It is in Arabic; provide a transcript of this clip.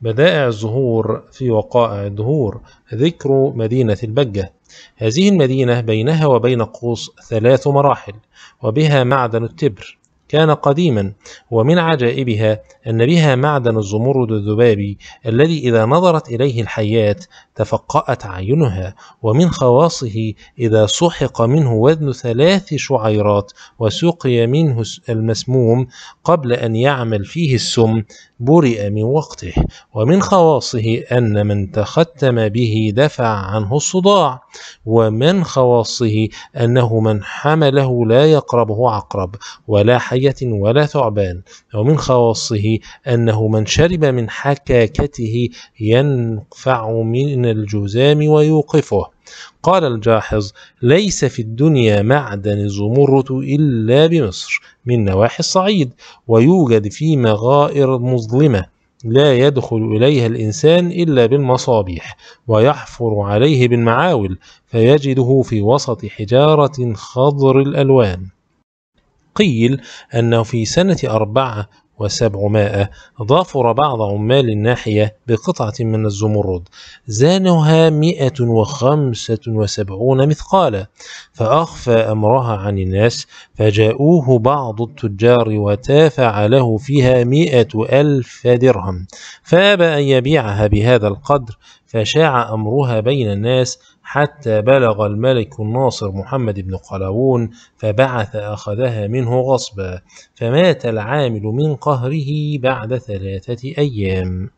بدائع الزهور في وقائع الدهور ذكر مدينة البجة هذه المدينة بينها وبين قوس ثلاث مراحل وبها معدن التبر كان قديما ومن عجائبها أن بها معدن الزمرد الذبابي الذي إذا نظرت إليه الحيات تفقأت عينها ومن خواصه إذا سحق منه وزن ثلاث شعيرات وسقي منه المسموم قبل أن يعمل فيه السم برئ من وقته ومن خواصه أن من تختم به دفع عنه الصداع ومن خواصه أنه من حمله لا يقربه عقرب ولا حي حية ولا ثعبان ومن خواصه أنه من شرب من حكاكته ينفع من الجزام ويوقفه قال الجاحظ ليس في الدنيا معدن الزمرد إلا بمصر من نواحي الصعيد ويوجد في مغائر مظلمة لا يدخل إليها الإنسان إلا بالمصابيح ويحفر عليه بالمعاول فيجده في وسط حجارة خضر الألوان قيل أنه في سنة أربعة وسبعمائة ظافر بعض عمال الناحية بقطعة من الزمرد زانها مئة وخمسة وسبعون مثقالا فأخفى أمرها عن الناس فجاءوه بعض التجار وتافع له فيها مئة ألف درهم فأبى أن يبيعها بهذا القدر فشاع أمرها بين الناس حتى بلغ الملك الناصر محمد بن قلاوون فبعث أخذها منه غصبا فمات العامل من قهره بعد ثلاثة أيام